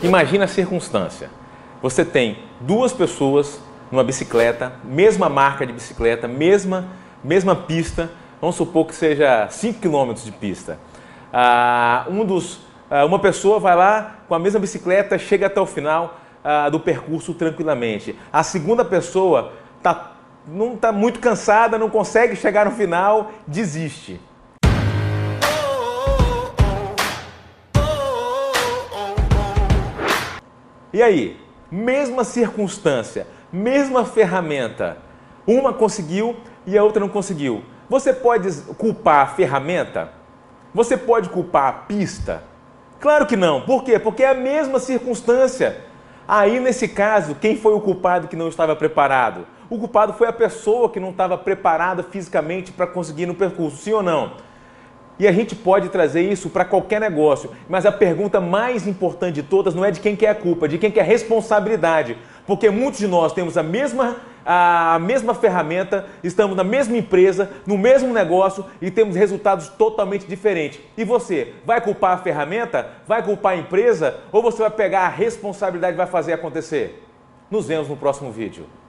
Imagina a circunstância. Você tem duas pessoas numa bicicleta, mesma marca de bicicleta, mesma, mesma pista, vamos supor que seja 5 km de pista. Ah, um dos, ah, uma pessoa vai lá com a mesma bicicleta, chega até o final ah, do percurso tranquilamente. A segunda pessoa tá, não está muito cansada, não consegue chegar no final, desiste. E aí? Mesma circunstância, mesma ferramenta. Uma conseguiu e a outra não conseguiu. Você pode culpar a ferramenta? Você pode culpar a pista? Claro que não. Por quê? Porque é a mesma circunstância. Aí, nesse caso, quem foi o culpado que não estava preparado? O culpado foi a pessoa que não estava preparada fisicamente para conseguir no percurso, sim ou não? E a gente pode trazer isso para qualquer negócio, mas a pergunta mais importante de todas não é de quem quer é a culpa, de quem quer é a responsabilidade, porque muitos de nós temos a mesma a mesma ferramenta, estamos na mesma empresa, no mesmo negócio e temos resultados totalmente diferentes. E você, vai culpar a ferramenta? Vai culpar a empresa? Ou você vai pegar a responsabilidade e vai fazer acontecer? Nos vemos no próximo vídeo.